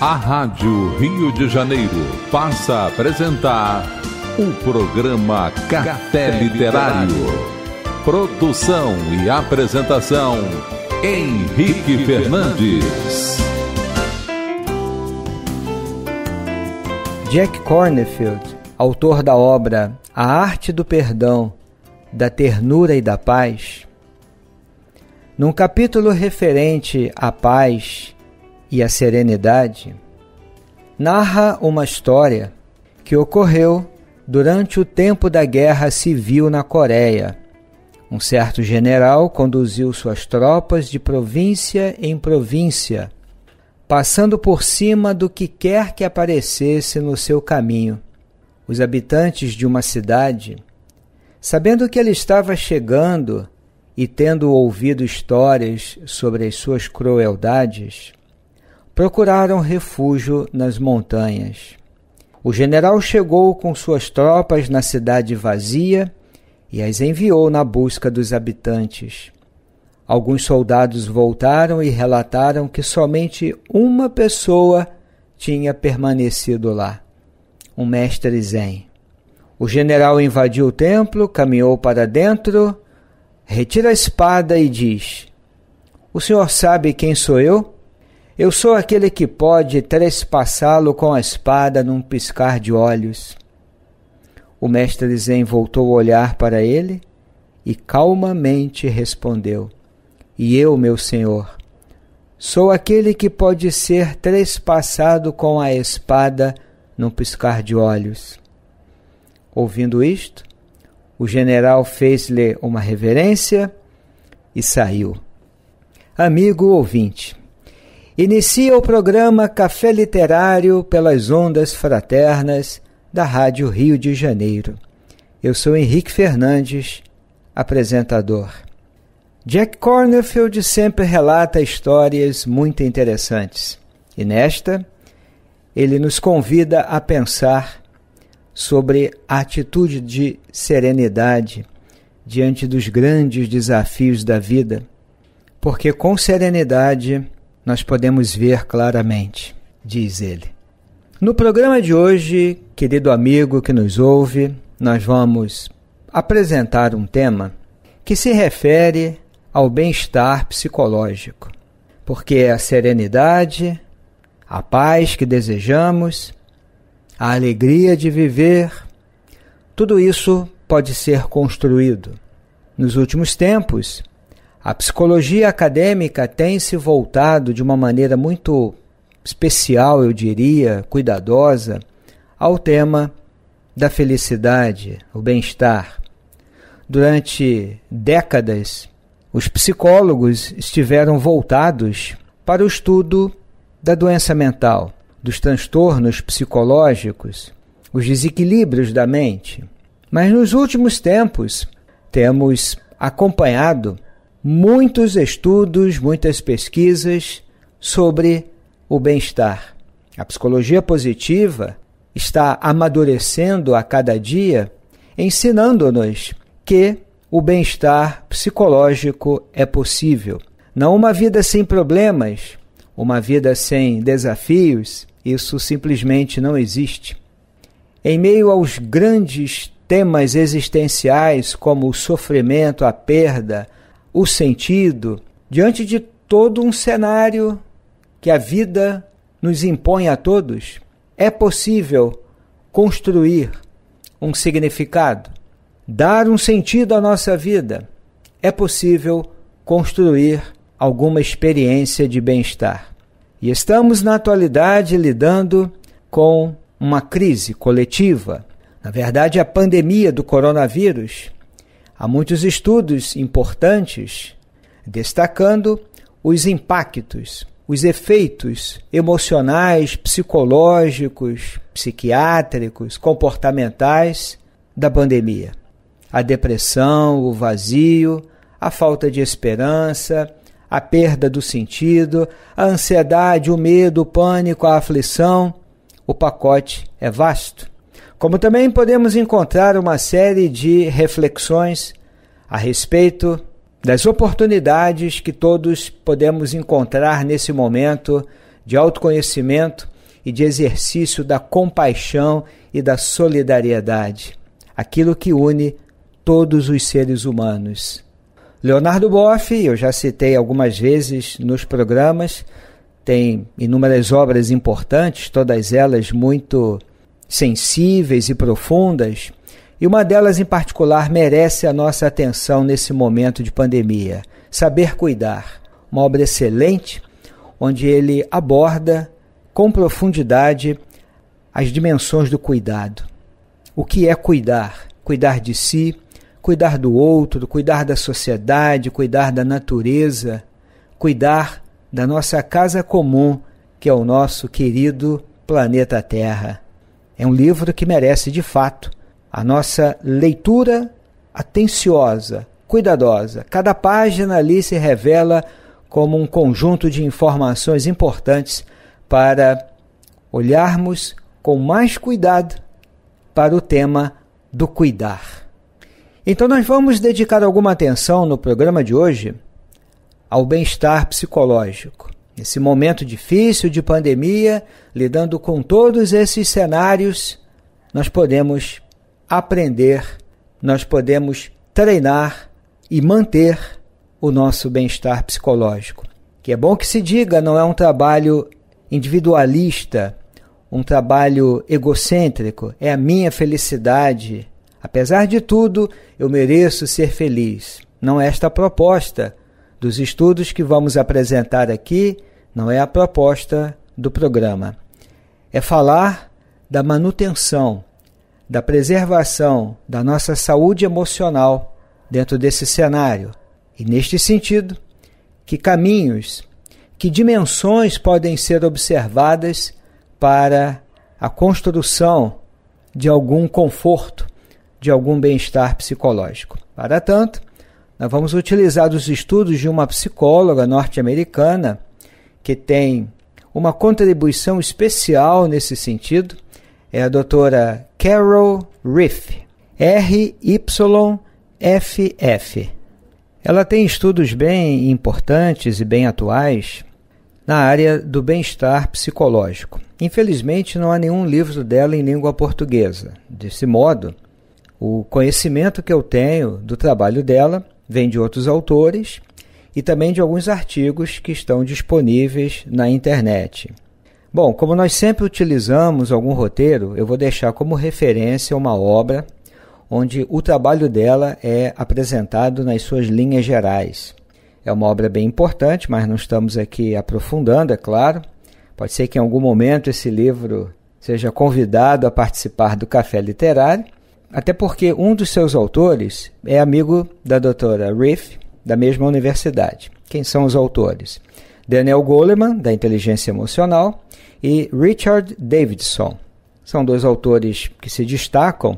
A Rádio Rio de Janeiro passa a apresentar o programa Café Literário. Produção e apresentação Henrique Fernandes. Jack Cornfield, autor da obra A Arte do Perdão, da Ternura e da Paz, num capítulo referente à paz, e a serenidade, narra uma história que ocorreu durante o tempo da Guerra Civil na Coreia. Um certo general conduziu suas tropas de província em província, passando por cima do que quer que aparecesse no seu caminho. Os habitantes de uma cidade, sabendo que ele estava chegando e tendo ouvido histórias sobre as suas crueldades, procuraram refúgio nas montanhas. O general chegou com suas tropas na cidade vazia e as enviou na busca dos habitantes. Alguns soldados voltaram e relataram que somente uma pessoa tinha permanecido lá: um mestre Zen. O general invadiu o templo, caminhou para dentro, retira a espada e diz: O senhor sabe quem sou eu? Eu sou aquele que pode trespassá-lo com a espada num piscar de olhos. O mestre Zen voltou o olhar para ele e calmamente respondeu: E eu, meu senhor, sou aquele que pode ser trespassado com a espada num piscar de olhos. Ouvindo isto, o general fez-lhe uma reverência e saiu. Amigo ouvinte, Inicia o programa Café Literário pelas ondas fraternas da Rádio Rio de Janeiro. Eu sou Henrique Fernandes, apresentador. Jack Cornerfield sempre relata histórias muito interessantes e nesta ele nos convida a pensar sobre a atitude de serenidade diante dos grandes desafios da vida, porque com serenidade nós podemos ver claramente, diz ele. No programa de hoje, querido amigo que nos ouve, nós vamos apresentar um tema que se refere ao bem-estar psicológico, porque é a serenidade, a paz que desejamos, a alegria de viver, tudo isso pode ser construído. Nos últimos tempos, a psicologia acadêmica tem se voltado de uma maneira muito especial, eu diria, cuidadosa, ao tema da felicidade, o bem-estar. Durante décadas, os psicólogos estiveram voltados para o estudo da doença mental, dos transtornos psicológicos, os desequilíbrios da mente. Mas nos últimos tempos, temos acompanhado muitos estudos, muitas pesquisas sobre o bem-estar. A psicologia positiva está amadurecendo a cada dia, ensinando-nos que o bem-estar psicológico é possível. Não uma vida sem problemas, uma vida sem desafios, isso simplesmente não existe. Em meio aos grandes temas existenciais como o sofrimento, a perda, o sentido diante de todo um cenário que a vida nos impõe a todos? É possível construir um significado, dar um sentido à nossa vida? É possível construir alguma experiência de bem-estar. E estamos, na atualidade, lidando com uma crise coletiva. Na verdade, a pandemia do coronavírus Há muitos estudos importantes destacando os impactos, os efeitos emocionais, psicológicos, psiquiátricos, comportamentais da pandemia. A depressão, o vazio, a falta de esperança, a perda do sentido, a ansiedade, o medo, o pânico, a aflição. O pacote é vasto. Como também podemos encontrar uma série de reflexões a respeito das oportunidades que todos podemos encontrar nesse momento de autoconhecimento e de exercício da compaixão e da solidariedade, aquilo que une todos os seres humanos. Leonardo Boff, eu já citei algumas vezes nos programas, tem inúmeras obras importantes, todas elas muito sensíveis e profundas, e uma delas em particular merece a nossa atenção nesse momento de pandemia: Saber Cuidar. Uma obra excelente, onde ele aborda com profundidade as dimensões do cuidado. O que é cuidar? Cuidar de si, cuidar do outro, cuidar da sociedade, cuidar da natureza, cuidar da nossa casa comum, que é o nosso querido planeta Terra. É um livro que merece, de fato, a nossa leitura atenciosa, cuidadosa. Cada página ali se revela como um conjunto de informações importantes para olharmos com mais cuidado para o tema do cuidar. Então, nós vamos dedicar alguma atenção no programa de hoje ao bem-estar psicológico. Nesse momento difícil de pandemia, lidando com todos esses cenários, nós podemos aprender, nós podemos treinar e manter o nosso bem-estar psicológico. Que é bom que se diga, não é um trabalho individualista, um trabalho egocêntrico, é a minha felicidade. Apesar de tudo, eu mereço ser feliz. Não é esta a proposta dos estudos que vamos apresentar aqui não é a proposta do programa. É falar da manutenção, da preservação da nossa saúde emocional dentro desse cenário. E neste sentido, que caminhos, que dimensões podem ser observadas para a construção de algum conforto, de algum bem-estar psicológico. Para tanto, nós vamos utilizar os estudos de uma psicóloga norte-americana que tem uma contribuição especial nesse sentido é a doutora Carol Riff, R-Y-F-F. Ela tem estudos bem importantes e bem atuais na área do bem-estar psicológico. Infelizmente, não há nenhum livro dela em língua portuguesa. Desse modo, o conhecimento que eu tenho do trabalho dela vem de outros autores e também de alguns artigos que estão disponíveis na internet. Bom, como nós sempre utilizamos algum roteiro, eu vou deixar como referência uma obra onde o trabalho dela é apresentado nas suas linhas gerais. É uma obra bem importante, mas não estamos aqui aprofundando, é claro. Pode ser que em algum momento esse livro seja convidado a participar do Café Literário, até porque um dos seus autores é amigo da doutora Riff, da mesma universidade. Quem são os autores? Daniel Goleman, da Inteligência Emocional, e Richard Davidson. São dois autores que se destacam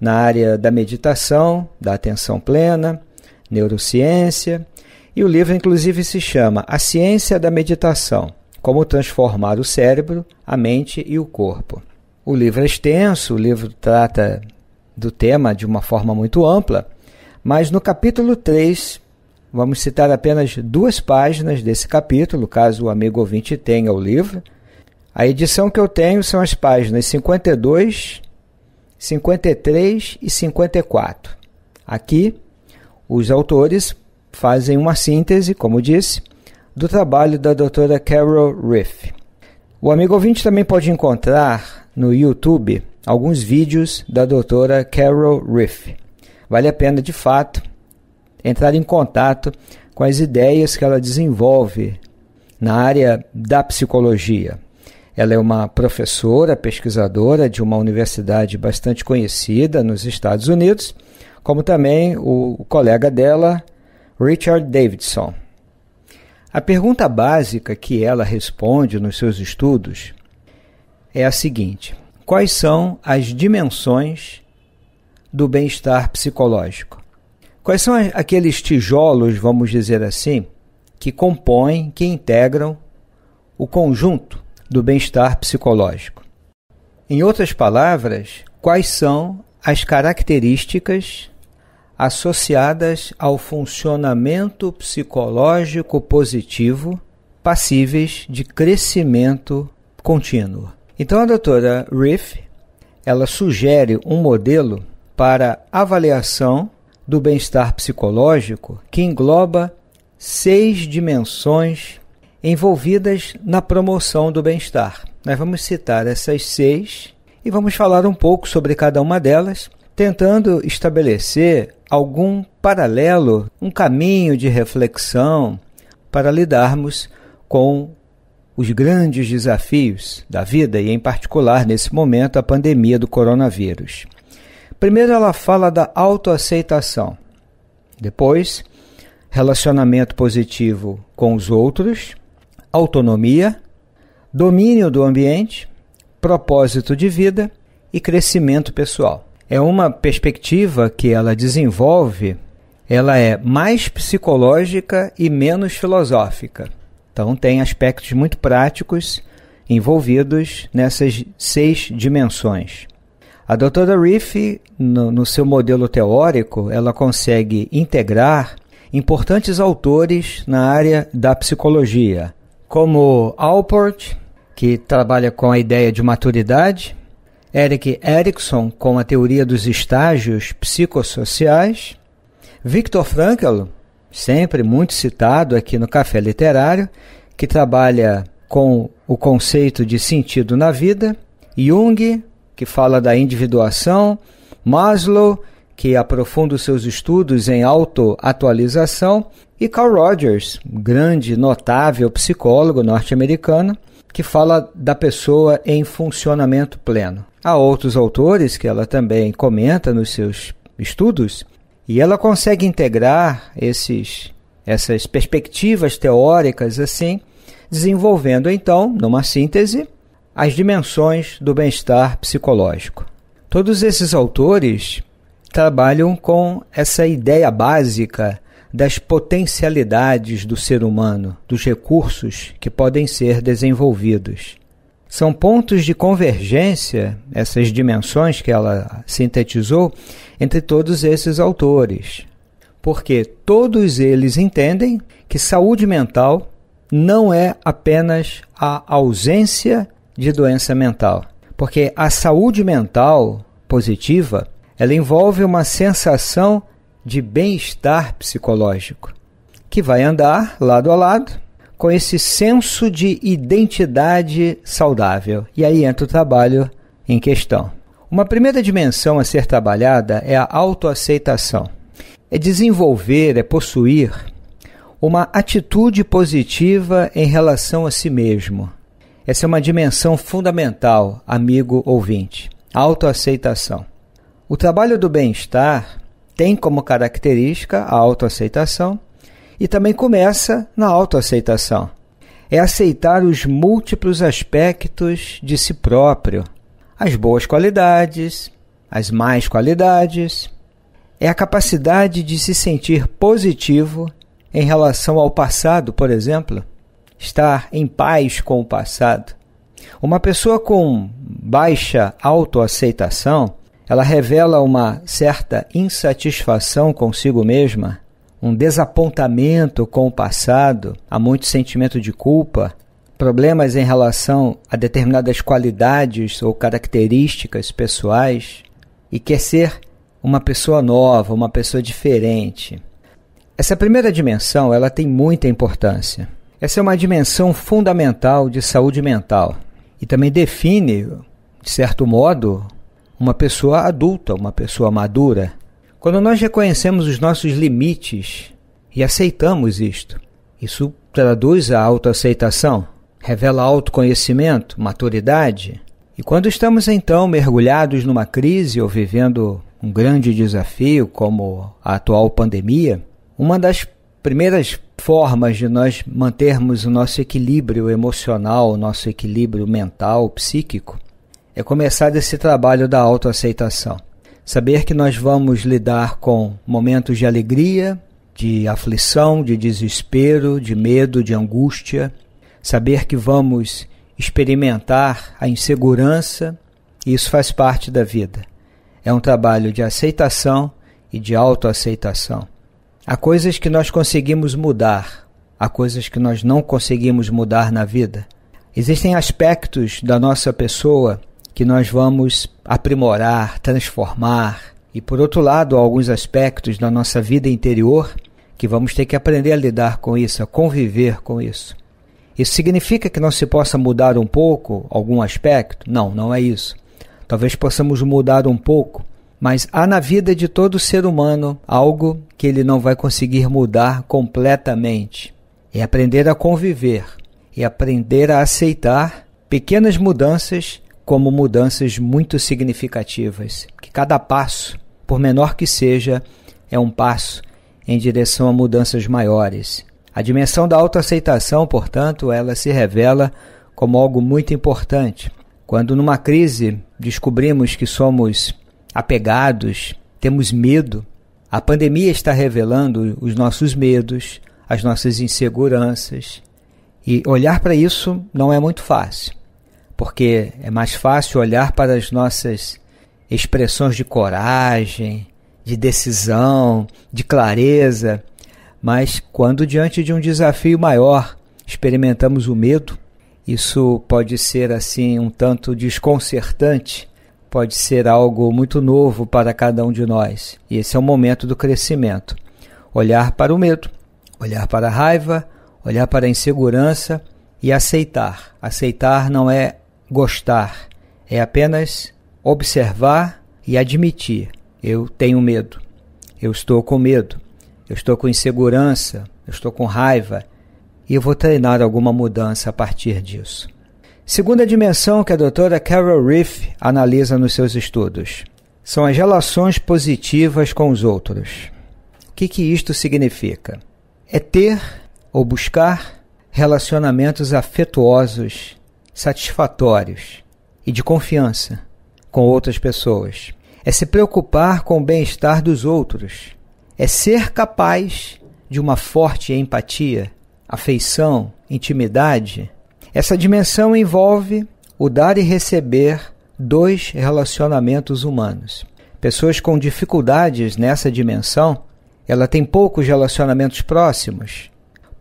na área da meditação, da atenção plena, neurociência, e o livro, inclusive, se chama A Ciência da Meditação: Como Transformar o Cérebro, a Mente e o Corpo. O livro é extenso, o livro trata do tema de uma forma muito ampla, mas no capítulo 3 Vamos citar apenas duas páginas desse capítulo, caso o amigo ouvinte tenha o livro. A edição que eu tenho são as páginas 52, 53 e 54. Aqui, os autores fazem uma síntese, como disse, do trabalho da doutora Carol Riff. O amigo ouvinte também pode encontrar no YouTube alguns vídeos da doutora Carol Riff. Vale a pena, de fato, entrar em contato com as ideias que ela desenvolve na área da psicologia. Ela é uma professora, pesquisadora de uma universidade bastante conhecida nos Estados Unidos, como também o colega dela, Richard Davidson. A pergunta básica que ela responde nos seus estudos é a seguinte: quais são as dimensões do bem-estar psicológico? Quais são aqueles tijolos, vamos dizer assim, que compõem, que integram o conjunto do bem-estar psicológico? Em outras palavras, quais são as características associadas ao funcionamento psicológico positivo passíveis de crescimento contínuo? Então, a doutora Riff ela sugere um modelo para avaliação do bem-estar psicológico que engloba seis dimensões envolvidas na promoção do bem-estar. Nós vamos citar essas seis e vamos falar um pouco sobre cada uma delas, tentando estabelecer algum paralelo, um caminho de reflexão para lidarmos com os grandes desafios da vida e, em particular, nesse momento, a pandemia do coronavírus. Primeiro, ela fala da autoaceitação. Depois, relacionamento positivo com os outros, autonomia, domínio do ambiente, propósito de vida e crescimento pessoal. É uma perspectiva que ela desenvolve, ela é mais psicológica e menos filosófica. Então, tem aspectos muito práticos envolvidos nessas seis dimensões. A doutora Riff, no, no seu modelo teórico, ela consegue integrar importantes autores na área da psicologia, como Alport, que trabalha com a ideia de maturidade, Eric Erickson com a teoria dos estágios psicossociais, Viktor Frankl, sempre muito citado aqui no Café Literário, que trabalha com o conceito de sentido na vida, Jung que fala da individuação, Maslow, que aprofunda os seus estudos em autoatualização, e Carl Rogers, grande, notável psicólogo norte-americano, que fala da pessoa em funcionamento pleno. Há outros autores que ela também comenta nos seus estudos, e ela consegue integrar esses, essas perspectivas teóricas assim, desenvolvendo então, numa síntese, as dimensões do bem-estar psicológico. Todos esses autores trabalham com essa ideia básica das potencialidades do ser humano, dos recursos que podem ser desenvolvidos. São pontos de convergência, essas dimensões que ela sintetizou, entre todos esses autores. Porque todos eles entendem que saúde mental não é apenas a ausência de doença mental. Porque a saúde mental positiva, ela envolve uma sensação de bem-estar psicológico, que vai andar lado a lado com esse senso de identidade saudável. E aí entra o trabalho em questão. Uma primeira dimensão a ser trabalhada é a autoaceitação. É desenvolver, é possuir uma atitude positiva em relação a si mesmo, essa é uma dimensão fundamental, amigo ouvinte: autoaceitação. O trabalho do bem-estar tem como característica a autoaceitação e também começa na autoaceitação. É aceitar os múltiplos aspectos de si próprio, as boas qualidades, as más qualidades. É a capacidade de se sentir positivo em relação ao passado, por exemplo, estar em paz com o passado. Uma pessoa com baixa autoaceitação, ela revela uma certa insatisfação consigo mesma, um desapontamento com o passado, há muito sentimento de culpa, problemas em relação a determinadas qualidades ou características pessoais e quer ser uma pessoa nova, uma pessoa diferente. Essa primeira dimensão, ela tem muita importância. Essa é uma dimensão fundamental de saúde mental e também define, de certo modo, uma pessoa adulta, uma pessoa madura. Quando nós reconhecemos os nossos limites e aceitamos isto, isso traduz a autoaceitação, revela autoconhecimento, maturidade. E quando estamos então mergulhados numa crise ou vivendo um grande desafio como a atual pandemia, uma das primeiras formas de nós mantermos o nosso equilíbrio emocional, o nosso equilíbrio mental, psíquico, é começar desse trabalho da autoaceitação. Saber que nós vamos lidar com momentos de alegria, de aflição, de desespero, de medo, de angústia. Saber que vamos experimentar a insegurança, isso faz parte da vida. É um trabalho de aceitação e de autoaceitação. Há coisas que nós conseguimos mudar, há coisas que nós não conseguimos mudar na vida. Existem aspectos da nossa pessoa que nós vamos aprimorar, transformar, e por outro lado, há alguns aspectos da nossa vida interior que vamos ter que aprender a lidar com isso, a conviver com isso. Isso significa que não se possa mudar um pouco algum aspecto? Não, não é isso. Talvez possamos mudar um pouco, mas há na vida de todo ser humano algo que ele não vai conseguir mudar completamente. É aprender a conviver, é aprender a aceitar pequenas mudanças como mudanças muito significativas. Que cada passo, por menor que seja, é um passo em direção a mudanças maiores. A dimensão da autoaceitação, portanto, ela se revela como algo muito importante. Quando numa crise descobrimos que somos apegados, temos medo. A pandemia está revelando os nossos medos, as nossas inseguranças. E olhar para isso não é muito fácil, porque é mais fácil olhar para as nossas expressões de coragem, de decisão, de clareza. Mas quando diante de um desafio maior experimentamos o medo, isso pode ser assim um tanto desconcertante pode ser algo muito novo para cada um de nós. E esse é o momento do crescimento. Olhar para o medo, olhar para a raiva, olhar para a insegurança e aceitar. Aceitar não é gostar, é apenas observar e admitir: eu tenho medo, eu estou com medo, eu estou com insegurança, eu estou com raiva e eu vou treinar alguma mudança a partir disso. Segunda dimensão que a doutora Carol Reef analisa nos seus estudos são as relações positivas com os outros. O que, que isto significa? É ter ou buscar relacionamentos afetuosos, satisfatórios e de confiança com outras pessoas. É se preocupar com o bem-estar dos outros. É ser capaz de uma forte empatia, afeição, intimidade essa dimensão envolve o dar e receber dois relacionamentos humanos. Pessoas com dificuldades nessa dimensão, ela tem poucos relacionamentos próximos,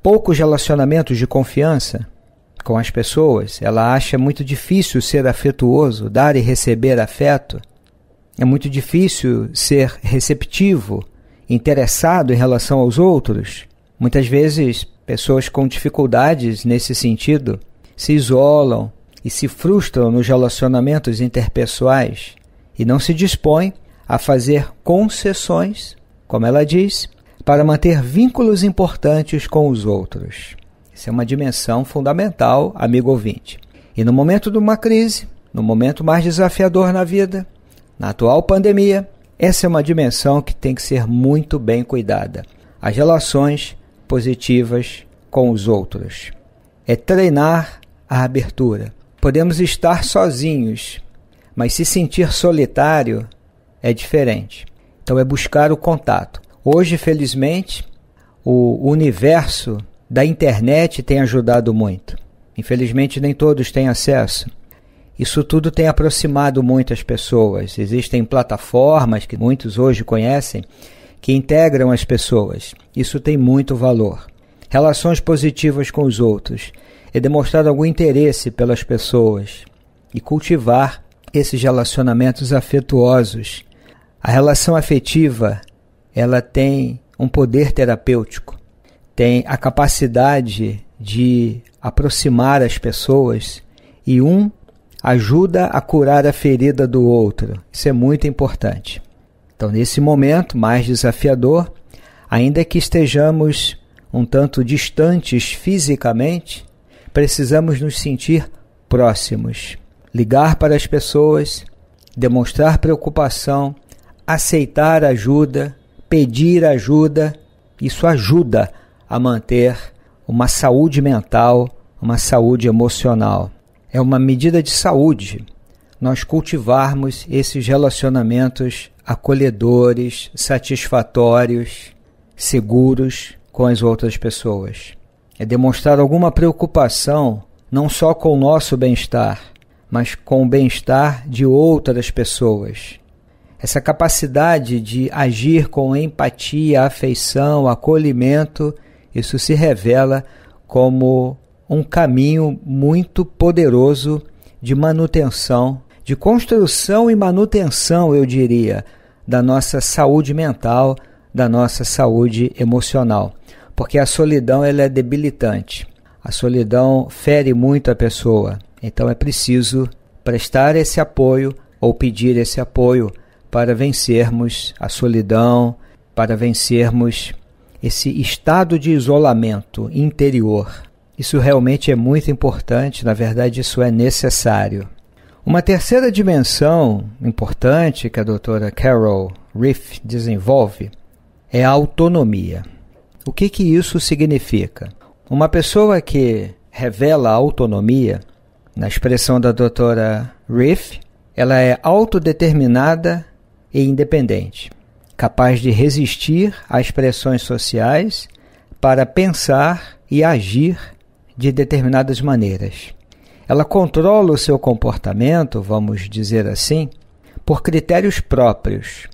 poucos relacionamentos de confiança com as pessoas. Ela acha muito difícil ser afetuoso, dar e receber afeto. É muito difícil ser receptivo, interessado em relação aos outros. Muitas vezes, pessoas com dificuldades nesse sentido se isolam e se frustram nos relacionamentos interpessoais e não se dispõem a fazer concessões, como ela diz, para manter vínculos importantes com os outros. Isso é uma dimensão fundamental, amigo ouvinte. E no momento de uma crise, no momento mais desafiador na vida, na atual pandemia, essa é uma dimensão que tem que ser muito bem cuidada. As relações positivas com os outros. É treinar a abertura. Podemos estar sozinhos, mas se sentir solitário é diferente. Então é buscar o contato. Hoje, felizmente, o universo da internet tem ajudado muito. Infelizmente, nem todos têm acesso. Isso tudo tem aproximado muitas pessoas. Existem plataformas que muitos hoje conhecem que integram as pessoas. Isso tem muito valor. Relações positivas com os outros é demonstrar algum interesse pelas pessoas e cultivar esses relacionamentos afetuosos. A relação afetiva, ela tem um poder terapêutico, tem a capacidade de aproximar as pessoas e um ajuda a curar a ferida do outro. Isso é muito importante. Então, nesse momento mais desafiador, ainda que estejamos um tanto distantes fisicamente, precisamos nos sentir próximos, ligar para as pessoas, demonstrar preocupação, aceitar ajuda, pedir ajuda. Isso ajuda a manter uma saúde mental, uma saúde emocional. É uma medida de saúde nós cultivarmos esses relacionamentos acolhedores, satisfatórios, seguros com as outras pessoas é demonstrar alguma preocupação não só com o nosso bem-estar, mas com o bem-estar de outras pessoas. Essa capacidade de agir com empatia, afeição, acolhimento, isso se revela como um caminho muito poderoso de manutenção, de construção e manutenção, eu diria, da nossa saúde mental, da nossa saúde emocional porque a solidão ela é debilitante. A solidão fere muito a pessoa. Então é preciso prestar esse apoio ou pedir esse apoio para vencermos a solidão, para vencermos esse estado de isolamento interior. Isso realmente é muito importante, na verdade, isso é necessário. Uma terceira dimensão importante que a doutora Carol Riff desenvolve é a autonomia. O que, que isso significa? Uma pessoa que revela autonomia, na expressão da doutora Riff, ela é autodeterminada e independente, capaz de resistir às pressões sociais para pensar e agir de determinadas maneiras. Ela controla o seu comportamento, vamos dizer assim, por critérios próprios.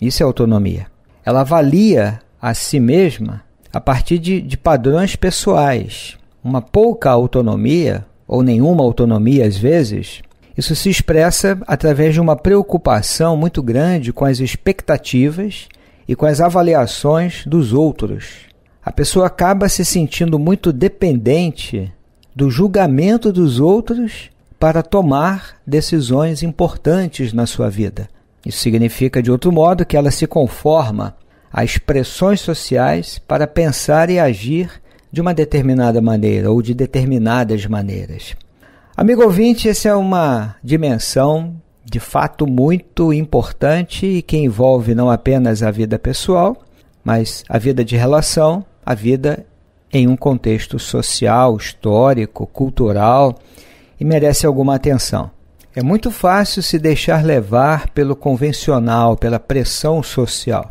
Isso é autonomia. Ela avalia a si mesma a partir de, de padrões pessoais. Uma pouca autonomia, ou nenhuma autonomia às vezes, isso se expressa através de uma preocupação muito grande com as expectativas e com as avaliações dos outros. A pessoa acaba se sentindo muito dependente do julgamento dos outros para tomar decisões importantes na sua vida. Isso significa, de outro modo, que ela se conforma as pressões sociais para pensar e agir de uma determinada maneira ou de determinadas maneiras. Amigo ouvinte, essa é uma dimensão de fato muito importante e que envolve não apenas a vida pessoal, mas a vida de relação, a vida em um contexto social, histórico, cultural e merece alguma atenção. É muito fácil se deixar levar pelo convencional, pela pressão social.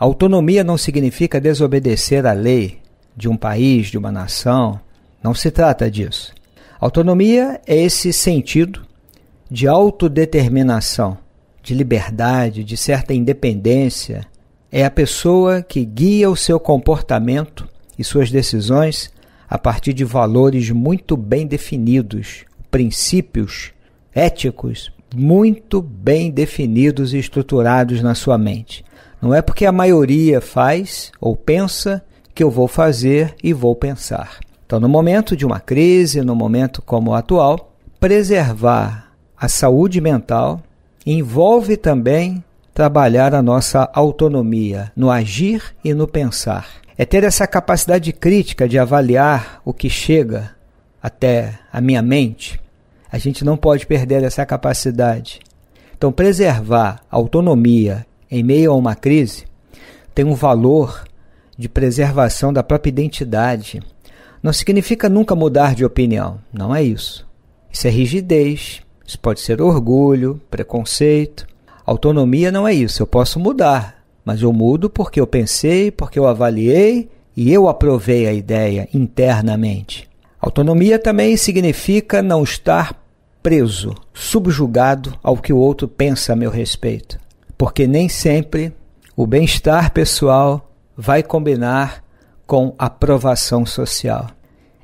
Autonomia não significa desobedecer à lei de um país, de uma nação. Não se trata disso. Autonomia é esse sentido de autodeterminação, de liberdade, de certa independência. É a pessoa que guia o seu comportamento e suas decisões a partir de valores muito bem definidos, princípios éticos muito bem definidos e estruturados na sua mente. Não é porque a maioria faz ou pensa que eu vou fazer e vou pensar. Então, no momento de uma crise, no momento como o atual, preservar a saúde mental envolve também trabalhar a nossa autonomia no agir e no pensar. É ter essa capacidade crítica de avaliar o que chega até a minha mente. A gente não pode perder essa capacidade. Então, preservar a autonomia em meio a uma crise, tem um valor de preservação da própria identidade. Não significa nunca mudar de opinião, não é isso. Isso é rigidez, isso pode ser orgulho, preconceito. Autonomia não é isso, eu posso mudar, mas eu mudo porque eu pensei, porque eu avaliei e eu aprovei a ideia internamente. Autonomia também significa não estar preso, subjugado ao que o outro pensa a meu respeito porque nem sempre o bem-estar pessoal vai combinar com aprovação social.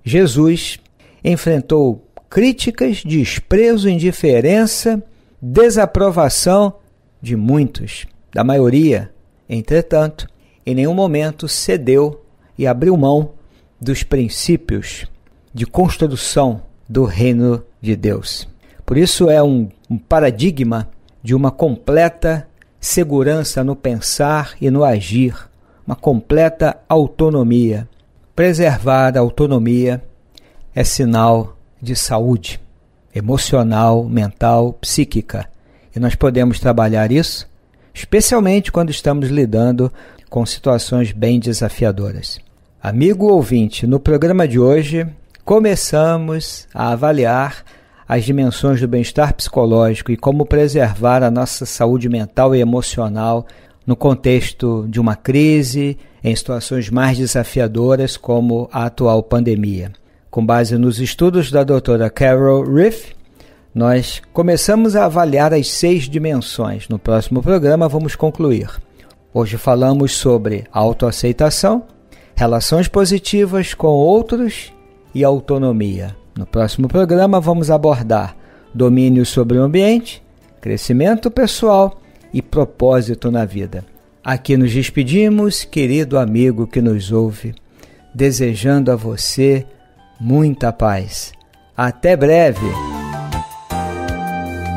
Jesus enfrentou críticas, desprezo, indiferença, desaprovação de muitos, da maioria. Entretanto, em nenhum momento cedeu e abriu mão dos princípios de construção do reino de Deus. Por isso é um, um paradigma de uma completa segurança no pensar e no agir, uma completa autonomia. Preservar a autonomia é sinal de saúde emocional, mental, psíquica. E nós podemos trabalhar isso, especialmente quando estamos lidando com situações bem desafiadoras. Amigo ouvinte, no programa de hoje começamos a avaliar as dimensões do bem-estar psicológico e como preservar a nossa saúde mental e emocional no contexto de uma crise, em situações mais desafiadoras como a atual pandemia. Com base nos estudos da doutora Carol Riff, nós começamos a avaliar as seis dimensões. No próximo programa vamos concluir. Hoje falamos sobre autoaceitação, relações positivas com outros e autonomia. No próximo programa, vamos abordar domínio sobre o ambiente, crescimento pessoal e propósito na vida. Aqui nos despedimos, querido amigo que nos ouve, desejando a você muita paz. Até breve!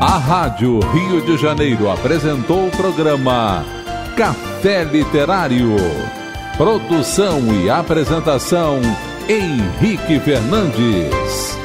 A Rádio Rio de Janeiro apresentou o programa Café Literário. Produção e apresentação. Henrique Fernandes.